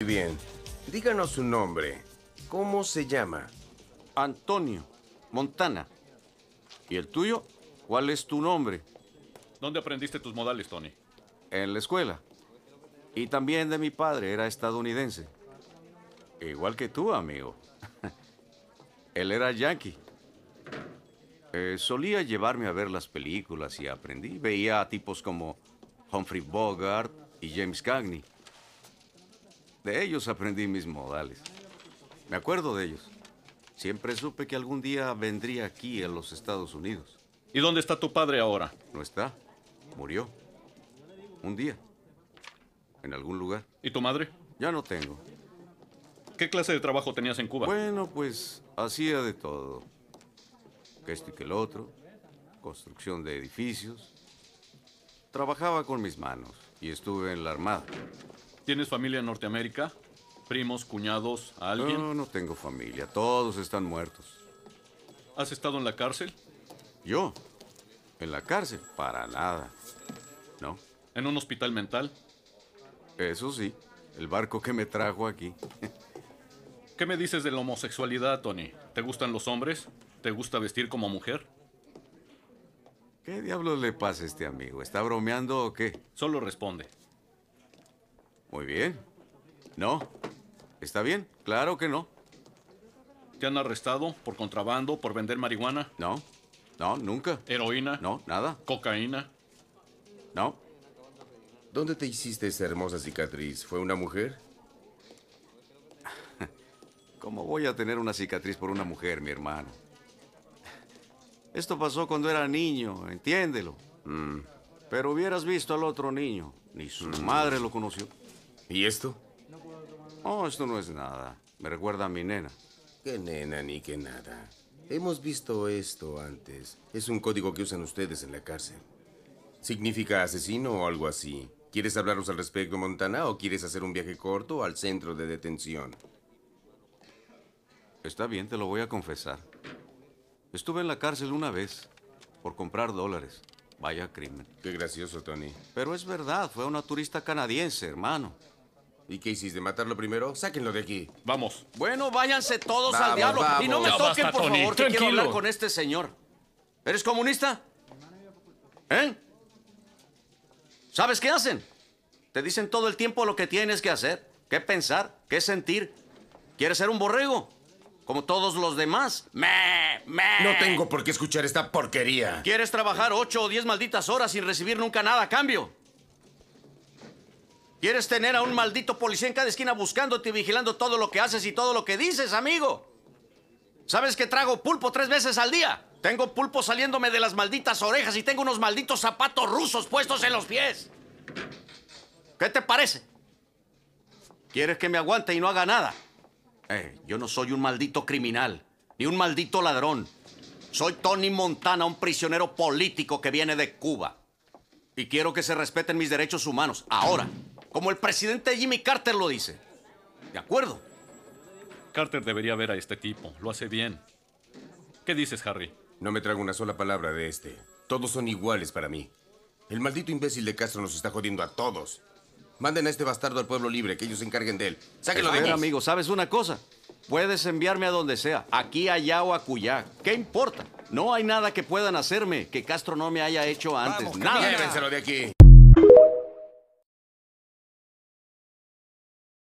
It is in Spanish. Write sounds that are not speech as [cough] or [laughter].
Muy bien. Díganos su nombre. ¿Cómo se llama? Antonio Montana. ¿Y el tuyo? ¿Cuál es tu nombre? ¿Dónde aprendiste tus modales, Tony? En la escuela. Y también de mi padre, era estadounidense. Igual que tú, amigo. [laughs] Él era yankee. Eh, solía llevarme a ver las películas y aprendí. Veía a tipos como Humphrey Bogart y James Cagney. De ellos aprendí mis modales. Me acuerdo de ellos. Siempre supe que algún día vendría aquí a los Estados Unidos. ¿Y dónde está tu padre ahora? No está. Murió. Un día. En algún lugar. ¿Y tu madre? Ya no tengo. ¿Qué clase de trabajo tenías en Cuba? Bueno, pues hacía de todo. Que esto y que el otro. Construcción de edificios. Trabajaba con mis manos y estuve en la Armada. ¿Tienes familia en Norteamérica? ¿Primos, cuñados, alguien? No, no tengo familia. Todos están muertos. ¿Has estado en la cárcel? ¿Yo? ¿En la cárcel? Para nada. ¿No? ¿En un hospital mental? Eso sí, el barco que me trajo aquí. ¿Qué me dices de la homosexualidad, Tony? ¿Te gustan los hombres? ¿Te gusta vestir como mujer? ¿Qué diablos le pasa a este amigo? ¿Está bromeando o qué? Solo responde. Muy bien. No. ¿Está bien? Claro que no. ¿Te han arrestado por contrabando, por vender marihuana? No. No, nunca. ¿Heroína? No, nada. ¿Cocaína? No. ¿Dónde te hiciste esa hermosa cicatriz? ¿Fue una mujer? [laughs] ¿Cómo voy a tener una cicatriz por una mujer, mi hermano? Esto pasó cuando era niño, entiéndelo. Mm. Pero hubieras visto al otro niño. Ni su mm. madre lo conoció. ¿Y esto? Oh, esto no es nada. Me recuerda a mi nena. Qué nena ni qué nada. Hemos visto esto antes. Es un código que usan ustedes en la cárcel. Significa asesino o algo así. ¿Quieres hablarnos al respecto, Montana, o quieres hacer un viaje corto al centro de detención? Está bien, te lo voy a confesar. Estuve en la cárcel una vez por comprar dólares. Vaya crimen. Qué gracioso, Tony. Pero es verdad, fue una turista canadiense, hermano. ¿Y qué hiciste? ¿Matarlo primero? Sáquenlo de aquí. Vamos. Bueno, váyanse todos al diablo. Y no me toquen, por favor, que quiero hablar con este señor. ¿Eres comunista? ¿Eh? ¿Sabes qué hacen? Te dicen todo el tiempo lo que tienes que hacer, qué pensar, qué sentir. ¿Quieres ser un borrego? Como todos los demás. No tengo por qué escuchar esta porquería. ¿Quieres trabajar ocho o diez malditas horas sin recibir nunca nada a cambio? Quieres tener a un maldito policía en cada esquina buscándote y vigilando todo lo que haces y todo lo que dices, amigo. ¿Sabes que trago pulpo tres veces al día? Tengo pulpo saliéndome de las malditas orejas y tengo unos malditos zapatos rusos puestos en los pies. ¿Qué te parece? ¿Quieres que me aguante y no haga nada? Eh, yo no soy un maldito criminal, ni un maldito ladrón. Soy Tony Montana, un prisionero político que viene de Cuba. Y quiero que se respeten mis derechos humanos, ahora como el presidente Jimmy Carter lo dice. ¿De acuerdo? Carter debería ver a este tipo. Lo hace bien. ¿Qué dices, Harry? No me traigo una sola palabra de este. Todos son iguales para mí. El maldito imbécil de Castro nos está jodiendo a todos. Manden a este bastardo al pueblo libre, que ellos se encarguen de él. Sáquenlo de amigo, ¿sabes una cosa? Puedes enviarme a donde sea, aquí, allá o acullá. ¿Qué importa? No hay nada que puedan hacerme que Castro no me haya hecho antes. nada. Llévenselo de aquí.